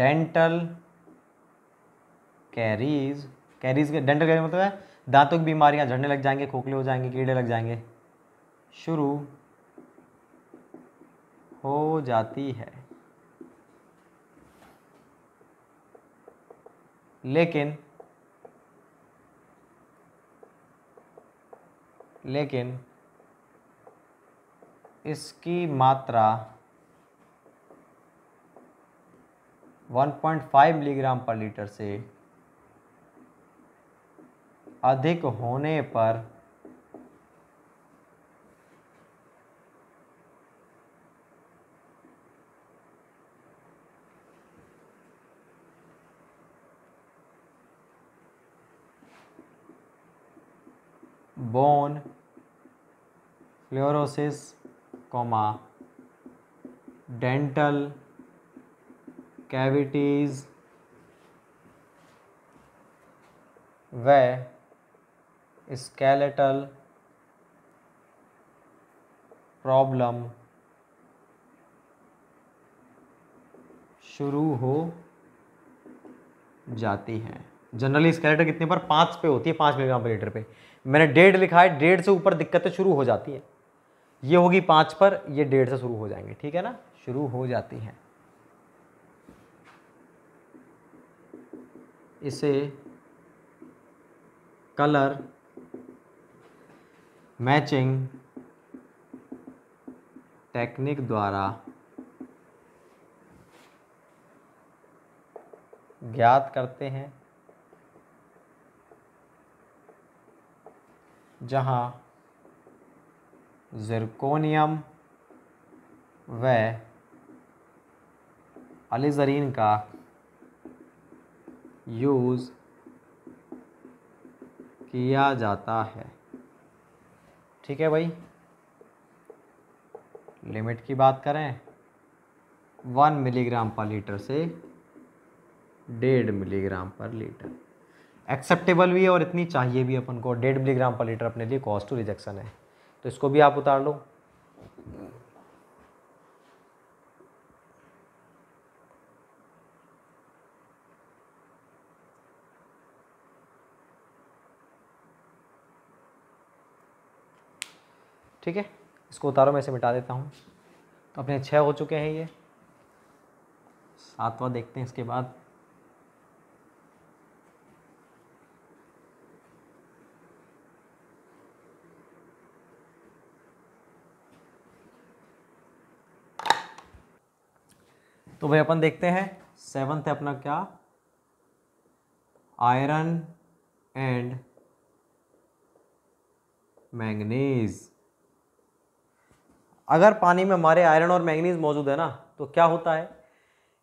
डेंटल कैरीज कैरीज के डेंटल कैरीज मतलब है दांतों की बीमारियां झड़ने लग जाएंगे खोखले हो जाएंगे कीड़े लग जाएंगे शुरू हो जाती है लेकिन लेकिन इसकी मात्रा 1.5 मिलीग्राम पर लीटर से अधिक होने पर bone fluorosis comma dental cavities व स्केलेटल प्रॉब्लम शुरू हो जाती है जनरली स्केलेटर कितने पर पाँच पे होती है पाँच मिलीग्राम पर लीटर पे मैंने डेढ़ लिखा है डेढ़ से ऊपर दिक्कतें शुरू हो जाती है ये होगी पाँच पर ये डेढ़ से शुरू हो जाएंगे ठीक है ना शुरू हो जाती हैं इसे कलर मैचिंग टेक्निक द्वारा ज्ञात करते हैं जहां जरकोनियम व अलीजरीन का यूज़ किया जाता है ठीक है भाई लिमिट की बात करें वन मिलीग्राम पर लीटर से डेढ़ मिलीग्राम पर लीटर एक्सेप्टेबल भी है और इतनी चाहिए भी अपन को डेढ़ मिलीग्राम पर लीटर अपने लिए कॉस्ट टू रिजेक्शन है तो इसको भी आप उतार लो ठीक है इसको उतारो मैं इसे मिटा देता हूँ तो अपने छः हो चुके हैं ये सातवां देखते हैं इसके बाद तो भाई अपन देखते हैं सेवंथ है अपना क्या आयरन एंड मैंगनीज अगर पानी में हमारे आयरन और मैंगनीज मौजूद है ना तो क्या होता है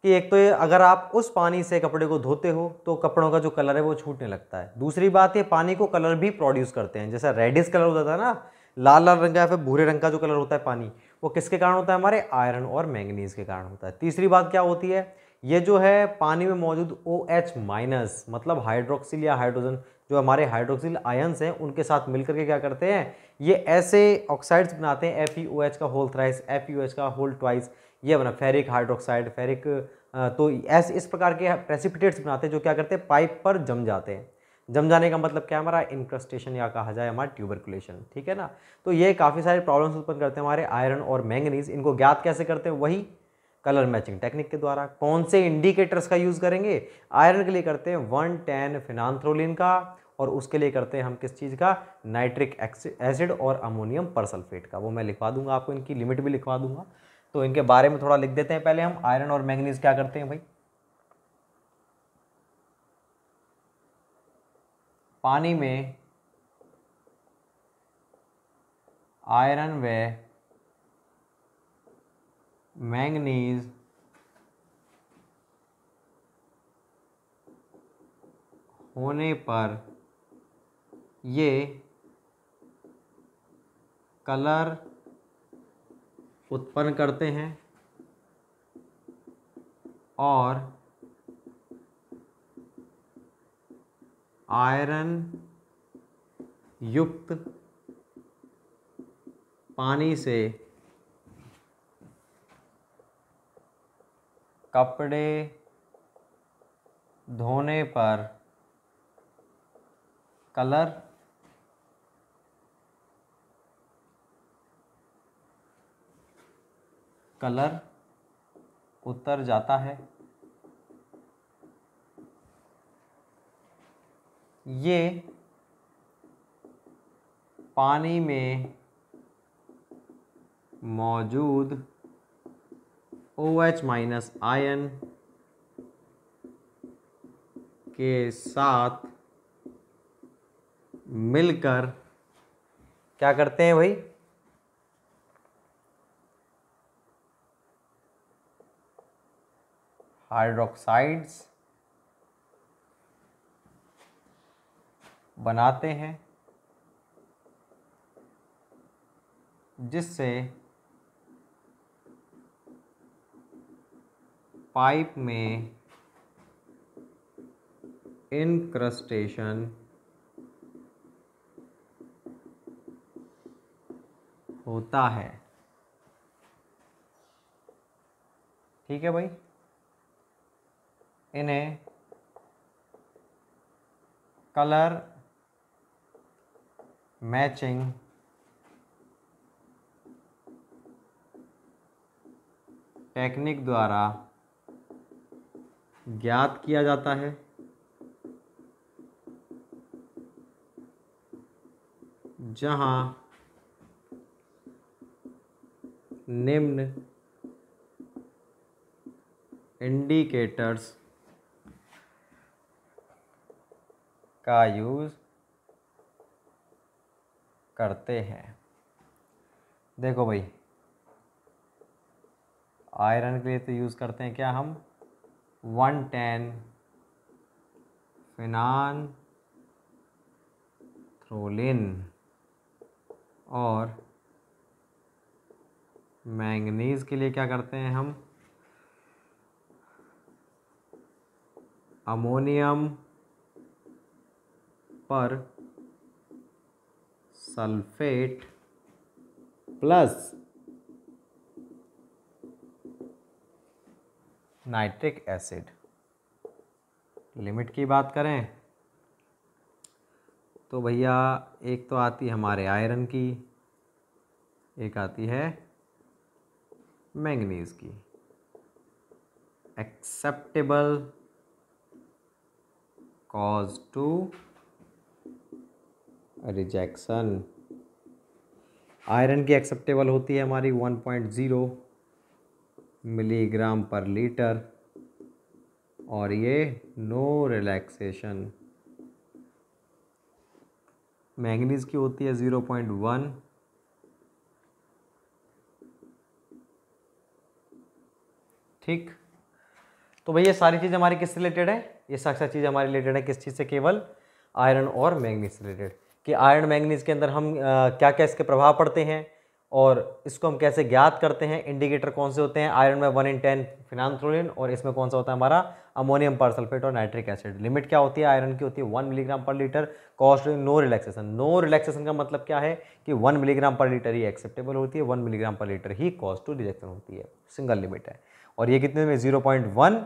कि एक तो ये अगर आप उस पानी से कपड़े को धोते हो तो कपड़ों का जो कलर है वो छूटने लगता है दूसरी बात ये पानी को कलर भी प्रोड्यूस करते हैं जैसा रेडिस कलर होता था ना लाल लाल रंग का या फिर भूरे रंग का जो कलर होता है पानी वो किसके कारण होता है हमारे आयरन और मैंगनीज के कारण होता है तीसरी बात क्या होती है ये जो है पानी में मौजूद ओ एच माइनस मतलब हाइड्रोक्सिल या हाइड्रोजन जो हमारे हाइड्रोक्सिल आयन्स हैं उनके साथ मिलकर के क्या करते हैं ये ऐसे ऑक्साइड्स बनाते हैं एफ ई ओ एच का whole thrice F E O H का होल ट्वाइस ये बना फेरिक हाइड्रोक्साइड फेरिक तो ऐसे इस प्रकार के प्रेसिपिटेट्स बनाते हैं जो क्या करते हैं पाइप पर जम जाते हैं जम जाने का मतलब क्या है हमारा इंक्रस्टेशन या कहा जाए हमारा ट्यूबरकुलेशन ठीक है ना तो ये काफ़ी सारे प्रॉब्लम्स उत्पन्न करते हैं हमारे आयरन और मैंगनीज इनको ज्ञात कैसे करते हैं वही कलर मैचिंग टेक्निक के द्वारा कौन से इंडिकेटर्स का यूज़ करेंगे आयरन के लिए करते हैं वन टेन फिनांथ्रोलिन का और उसके लिए करते हैं हम किस चीज़ का नाइट्रिक एसिड और अमोनियम परसल्फेट का वो मैं लिखवा दूंगा आपको इनकी लिमिट भी लिखवा दूंगा तो इनके बारे में थोड़ा लिख देते हैं पहले हम आयरन और मैंगनीज क्या करते हैं भाई पानी में आयरन व मैंगनीज होने पर ये कलर उत्पन्न करते हैं और आयरन युक्त पानी से कपड़े धोने पर कलर कलर उतर जाता है ये पानी में मौजूद ओ एच माइनस आयन के साथ मिलकर क्या करते हैं भाई हाइड्रोक्साइड्स बनाते हैं जिससे पाइप में इनक्रस्टेशन होता है ठीक है भाई इन्हें कलर मैचिंग टेक्निक द्वारा ज्ञात किया जाता है जहां निम्न इंडिकेटर्स का यूज़ करते हैं देखो भाई आयरन के लिए तो यूज़ करते हैं क्या हम वन टेन फिनान थ्रोलिन और मैंगनीज के लिए क्या करते हैं हम ammonium persulphate plus nitric acid limit की बात करें तो भैया एक तो आती है हमारे आयरन की एक आती है मैंगनीज की acceptable cause to rejection iron की एक्सेप्टेबल होती है हमारी 1.0 मिलीग्राम पर लीटर और ये नो रिलैक्सेशन मैंगनीज की होती है ज़ीरो पॉइंट वन ठीक तो भैया सारी चीज़ हमारी किससे रिलेटेड है ये साक्षात चीज़ हमारी रिलेटेड है किस चीज़ से केवल आयरन और मैंगनीज रिलेटेड कि आयरन मैंगनीज के अंदर हम क्या क्या इसके प्रभाव पड़ते हैं और इसको हम कैसे ज्ञात करते हैं इंडिकेटर कौन से होते हैं आयरन में वन इन टेन फिनानथ्रोलिन और इसमें कौन सा होता है हमारा अमोनियम परसल्फेट और नाइट्रिक एसिड लिमिट क्या होती है आयरन की होती है वन मिलीग्राम पर litre cost no relaxation no relaxation का मतलब क्या है कि वन मिलीग्राम पर लीटर ही एक्सेप्टेबल होती है वन मिलीग्राम पर लीटर ही कॉस्ट टू रिजेक्शन होती है सिंगल लिमिट है और ये कितने में जीरो पॉइंट वन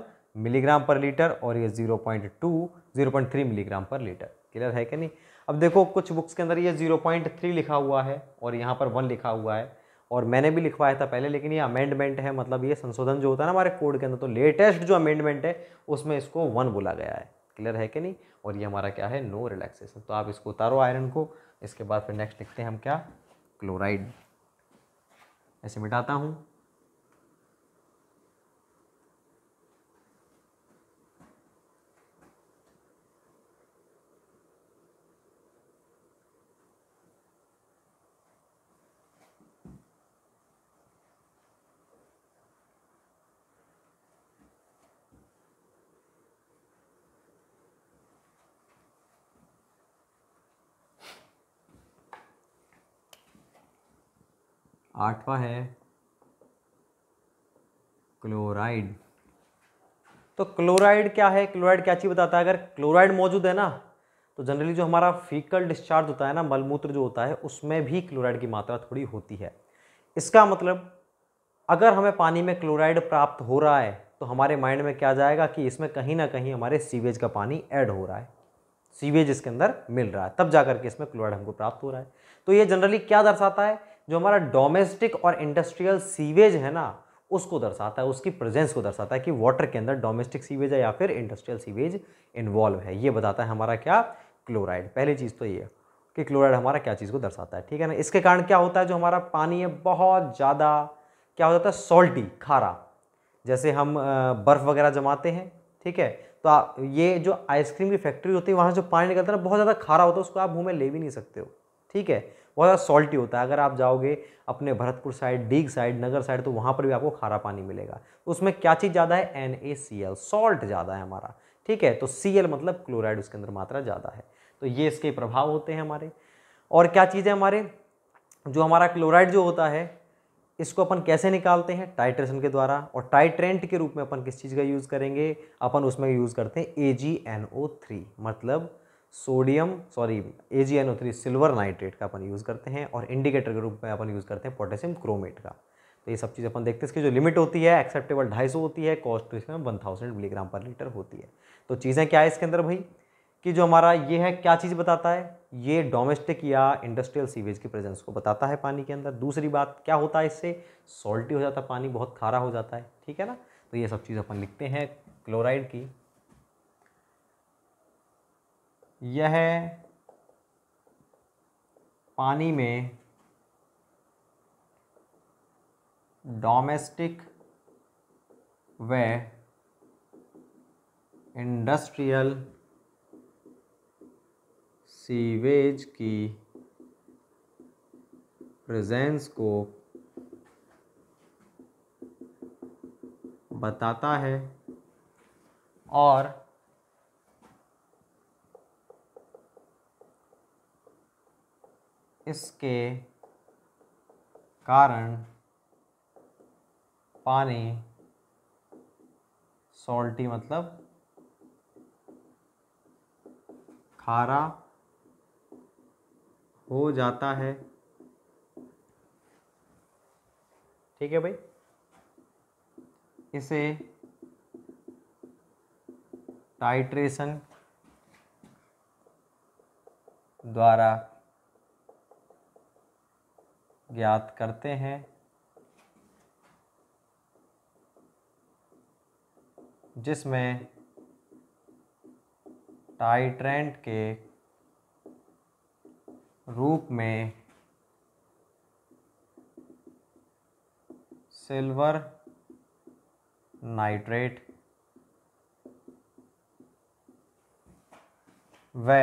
मिलीग्राम पर लीटर और ये zero point two zero point three milligram पर लीटर क्लियर है कि नहीं अब देखो कुछ बुक्स के अंदर ये जीरो पॉइंट थ्री लिखा हुआ है और यहाँ पर वन लिखा हुआ है और मैंने भी लिखवाया था पहले लेकिन ये अमेंडमेंट है मतलब ये संशोधन जो होता है ना हमारे कोड के अंदर तो लेटेस्ट जो अमेंडमेंट है उसमें इसको वन बोला गया है क्लियर है कि नहीं और ये हमारा क्या है नो रिलैक्सेशन तो आप इसको उतारो आयरन को इसके बाद फिर नेक्स्ट लिखते हैं हम क्या क्लोराइड ऐसे मिटाता हूँ आठवा है क्लोराइड तो क्लोराइड क्या है क्लोराइड क्या चीज़ बताता है अगर क्लोराइड मौजूद है ना तो जनरली जो हमारा फीकल डिस्चार्ज होता है ना मलमूत्र जो होता है उसमें भी क्लोराइड की मात्रा थोड़ी होती है इसका मतलब अगर हमें पानी में क्लोराइड प्राप्त हो रहा है तो हमारे माइंड में क्या जाएगा कि इसमें कहीं ना कहीं हमारे सीवेज का पानी ऐड हो रहा है सीवेज इसके अंदर मिल रहा है तब जाकर के इसमें क्लोराइड हमको प्राप्त हो रहा है तो ये जनरली क्या दर्शाता है जो हमारा डोमेस्टिक और इंडस्ट्रियल सीवेज है ना उसको दर्शाता है उसकी प्रेजेंस को दर्शाता है कि वाटर के अंदर डोमेस्टिक सीवेज है या फिर इंडस्ट्रियल सीवेज इन्वॉल्व है ये बताता है हमारा क्या क्लोराइड पहली चीज़ तो ये कि क्लोराइड हमारा क्या चीज़ को दर्शाता है ठीक है ना इसके कारण क्या होता है जो हमारा पानी है बहुत ज़्यादा क्या हो जाता है सॉल्टी खारा जैसे हम बर्फ़ वगैरह जमाते हैं ठीक है तो आ, ये जो आइसक्रीम की फैक्ट्री होती है वहाँ जो पानी निकलता है ना बहुत ज़्यादा खारा होता है उसको आप मुँह में ले भी नहीं सकते हो ठीक है बहुत ज़्यादा सॉल्टी होता है अगर आप जाओगे अपने Bharatpur side Deeg side Nagar side तो वहाँ पर भी आपको खारा पानी मिलेगा तो उसमें क्या चीज़ ज़्यादा है एन सॉल्ट ज़्यादा है हमारा ठीक है तो सी मतलब क्लोराइड उसके अंदर मात्रा ज़्यादा है तो ये इसके प्रभाव होते हैं हमारे और क्या चीज़ है हमारे जो हमारा क्लोराइड जो होता है इसको अपन कैसे निकालते हैं टाइट्रेशन के द्वारा और टाइट्रेंट के रूप में अपन किस चीज़ का यूज़ करेंगे अपन उसमें यूज़ करते हैं A G N O three मतलब sodium sorry A G N O three silver nitrate का अपन यूज़ करते हैं और इंडिकेटर के रूप में अपन यूज़ करते हैं पोटेशियम क्रोमेट का तो ये सब चीज़ अपन देखते हैं इसकी जो लिमिट होती है एक्सेप्टेबल ढाई सौ होती है कॉस्ट तो इसमें वन थाउजेंड मिलीग्राम पर लीटर होती है तो चीज़ें क्या है इसके अंदर भाई कि जो हमारा ये है क्या चीज़ बताता है ये डोमेस्टिक या इंडस्ट्रियल सीवेज की प्रेजेंस को बताता है पानी के अंदर दूसरी बात क्या होता है इससे सॉल्टी हो जाता है पानी बहुत खारा हो जाता है ठीक है ना तो ये सब चीज़ अपन लिखते हैं क्लोराइड की यह पानी में डोमेस्टिक व इंडस्ट्रियल सीवेज की प्रेजेंस को बताता है और इसके कारण पानी सॉल्टी मतलब खारा हो जाता है ठीक है भाई इसे टाइट्रेशन द्वारा ज्ञात करते हैं जिसमें टाइट्रेंट के रूप में सिल्वर नाइट्रेट व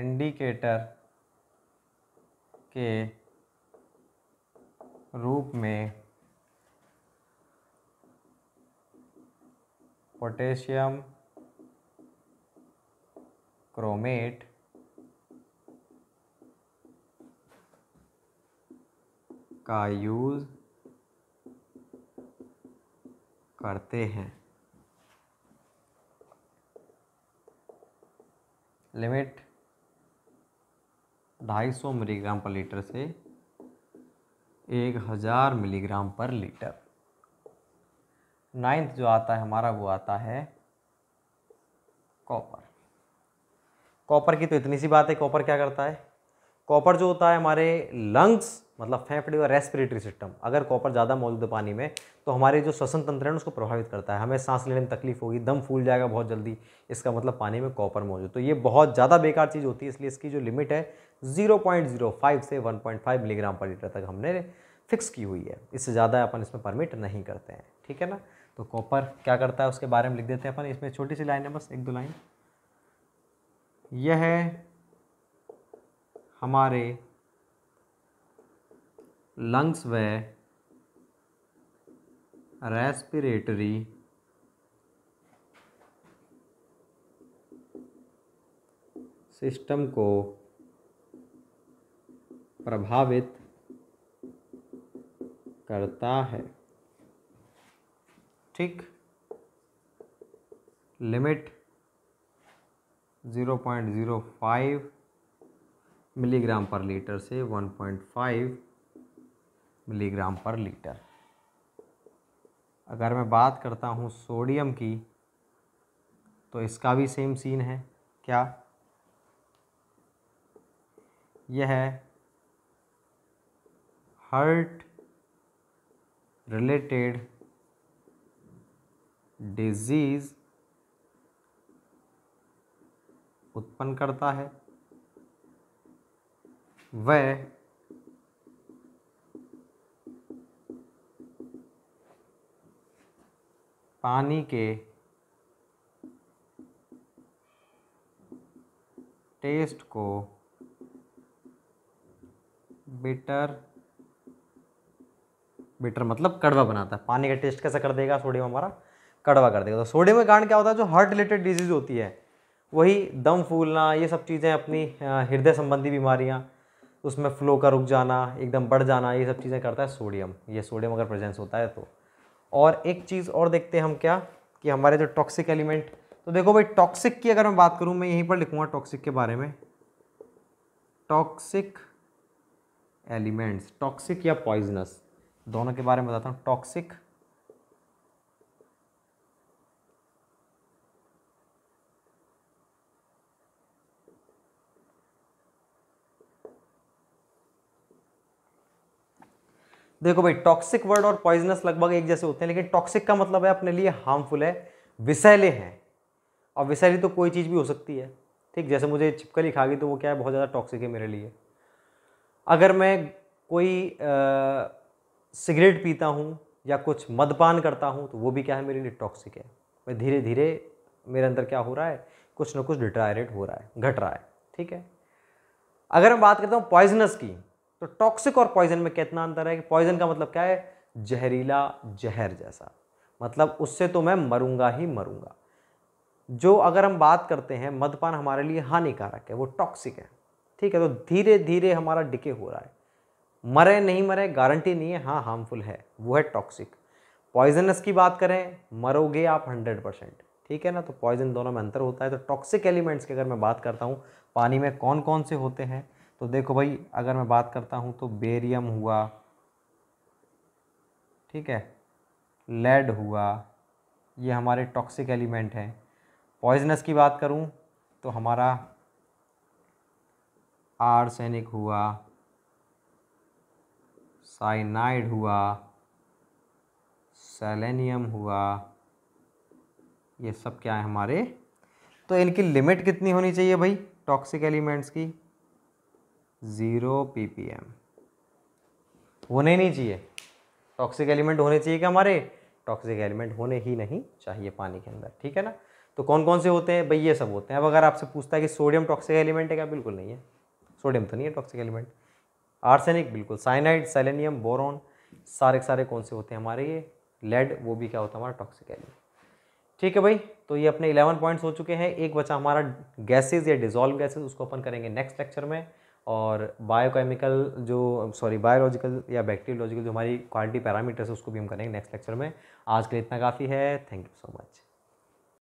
इंडिकेटर के रूप में पोटेशियम क्रोमेट का यूज़ करते हैं लिमिट 250 मिलीग्राम पर लीटर से 1000 मिलीग्राम पर लीटर नाइन्थ जो आता है हमारा वो आता है कॉपर कॉपर की तो इतनी सी बात है कॉपर क्या करता है कॉपर जो होता है हमारे लंग्स मतलब फेफड़े और रेस्पिरेटरी सिस्टम अगर कॉपर ज़्यादा मौजूद है पानी में तो हमारे जो श्वसन तंत्र है उसको प्रभावित करता है हमें सांस लेने में तकलीफ होगी दम फूल जाएगा बहुत जल्दी इसका मतलब पानी में कॉपर मौजूद तो ये बहुत ज़्यादा बेकार चीज़ होती है इसलिए इसकी जो लिमिट है जीरो से वन मिलीग्राम पर लीटर तक हमने फिक्स की हुई है इससे ज़्यादा अपन इसमें परमिट नहीं करते हैं ठीक है ना तो कॉपर क्या करता है उसके बारे में लिख देते हैं अपन इसमें छोटी सी लाइन है बस एक दो लाइन यह है हमारे लंग्स व रेस्पिरेटरी सिस्टम को प्रभावित करता है ठीक limit zero zero point five milligram पर लीटर से वन पॉइंट फाइव मिलीग्राम पर लीटर अगर मैं बात करता हूँ सोडियम की तो इसका भी सेम सीन है क्या यह है हर्ट रिलेटेड डिजीज़ उत्पन्न करता है वह पानी के टेस्ट को बिटर बिटर मतलब कड़वा बनाता है पानी का टेस्ट कैसा कर देगा सोडियम हमारा कड़वा कर देगा तो सोडियम के कारण क्या होता है जो हार्ट रिलेटेड डिजीज़ होती है वही दम फूलना ये सब चीज़ें अपनी हृदय संबंधी बीमारियाँ उसमें फ्लो का रुक जाना एकदम बढ़ जाना ये सब चीज़ें करता है सोडियम ये सोडियम अगर प्रेजेंस होता है तो और एक चीज़ और देखते हैं हम क्या कि हमारे जो टॉक्सिक एलिमेंट तो देखो भाई टॉक्सिक की अगर मैं बात करूँ मैं यहीं पर लिखूँगा टॉक्सिक के बारे में टॉक्सिक एलिमेंट्स टॉक्सिक या पॉइजनस दोनों के बारे में बताता हूँ टॉक्सिक देखो भाई टॉक्सिक वर्ड और पॉइजनस लगभग एक जैसे होते हैं लेकिन टॉक्सिक का मतलब है अपने लिए हार्मफुल है विषैले हैं और विषैली तो कोई चीज़ भी हो सकती है ठीक जैसे मुझे छिपकली खा गई तो वो क्या है बहुत ज़्यादा टॉक्सिक है मेरे लिए अगर मैं कोई सिगरेट पीता हूँ या कुछ मदपान करता हूँ तो वो भी क्या है मेरे लिए टॉक्सिक है मैं धीरे धीरे मेरे अंदर क्या हो रहा है कुछ ना कुछ डिटायरेट हो रहा है घट रहा है ठीक है अगर मैं बात करता हूँ पॉइजनस की तो टॉक्सिक और पॉइजन में कितना अंतर है कि पॉइजन का मतलब क्या है जहरीला जहर जैसा मतलब उससे तो मैं मरूंगा ही मरूंगा जो अगर हम बात करते हैं मदपान हमारे लिए हानिकारक है वो टॉक्सिक है ठीक है तो धीरे धीरे हमारा डिके हो रहा है मरे नहीं मरे गारंटी नहीं है हाँ हार्मफुल है वो है टॉक्सिक पॉइजनस की बात करें मरोगे आप हंड्रेड परसेंट ठीक है ना तो पॉइजन दोनों में अंतर होता है तो टॉक्सिक एलिमेंट्स की अगर मैं बात करता हूँ पानी में कौन कौन से होते हैं तो देखो भाई अगर मैं बात करता हूँ तो बेरियम हुआ ठीक है लेड हुआ ये हमारे टॉक्सिक एलिमेंट हैं पॉइजनस की बात करूँ तो हमारा आर्सेनिक हुआ साइनाइड हुआ सेलेनियम हुआ ये सब क्या है हमारे तो इनकी लिमिट कितनी होनी चाहिए भाई टॉक्सिक एलिमेंट्स की ज़ीरो पी पी एम होने नहीं चाहिए टॉक्सिक एलिमेंट होने चाहिए क्या हमारे टॉक्सिक एलिमेंट होने ही नहीं चाहिए पानी के अंदर ठीक है ना तो कौन कौन से होते हैं भाई ये सब होते हैं अब अगर आपसे पूछता है कि सोडियम टॉक्सिक एलिमेंट है क्या बिल्कुल नहीं है सोडियम तो नहीं है टॉक्सिक एलिमेंट आर्सेनिक बिल्कुल साइनाइड सेलेनियम बोरॉन सारे सारे कौन से होते हैं हमारे ये लेड वो भी क्या होता है हमारा टॉक्सिक एलिमेंट ठीक है भाई तो ये अपने इलेवन पॉइंट्स हो चुके हैं एक बचा हमारा गैसेज या डिजॉल्व गैसेज उसको अपन करेंगे नेक्स्ट लेक्चर में और बायोकेमिकल जो सॉरी बायोलॉजिकल या बैक्टीरियोलॉजिकल जो हमारी क्वालिटी पैरामीटर्स है उसको भी हम करेंगे नेक्स्ट लेक्चर में आज के लिए इतना काफ़ी है थैंक यू सो मच